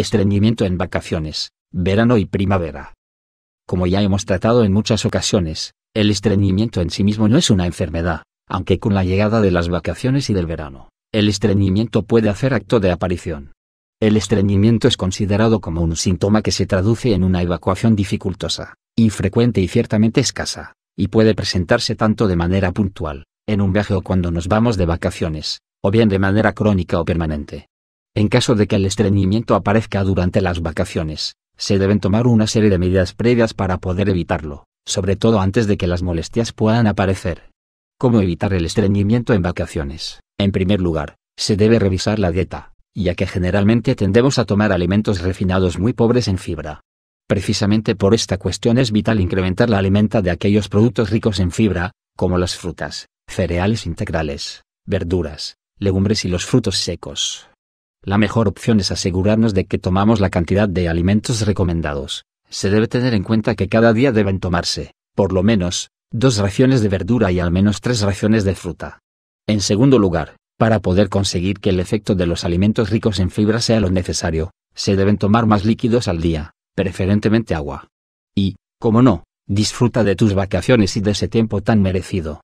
estreñimiento en vacaciones, verano y primavera. Como ya hemos tratado en muchas ocasiones, el estreñimiento en sí mismo no es una enfermedad, aunque con la llegada de las vacaciones y del verano, el estreñimiento puede hacer acto de aparición. El estreñimiento es considerado como un síntoma que se traduce en una evacuación dificultosa, infrecuente y ciertamente escasa, y puede presentarse tanto de manera puntual, en un viaje o cuando nos vamos de vacaciones, o bien de manera crónica o permanente. En caso de que el estreñimiento aparezca durante las vacaciones, se deben tomar una serie de medidas previas para poder evitarlo, sobre todo antes de que las molestias puedan aparecer. ¿Cómo evitar el estreñimiento en vacaciones? En primer lugar, se debe revisar la dieta, ya que generalmente tendemos a tomar alimentos refinados muy pobres en fibra. Precisamente por esta cuestión es vital incrementar la alimenta de aquellos productos ricos en fibra, como las frutas, cereales integrales, verduras, legumbres y los frutos secos. La mejor opción es asegurarnos de que tomamos la cantidad de alimentos recomendados. Se debe tener en cuenta que cada día deben tomarse, por lo menos, dos raciones de verdura y al menos tres raciones de fruta. En segundo lugar, para poder conseguir que el efecto de los alimentos ricos en fibra sea lo necesario, se deben tomar más líquidos al día, preferentemente agua. Y, como no, disfruta de tus vacaciones y de ese tiempo tan merecido.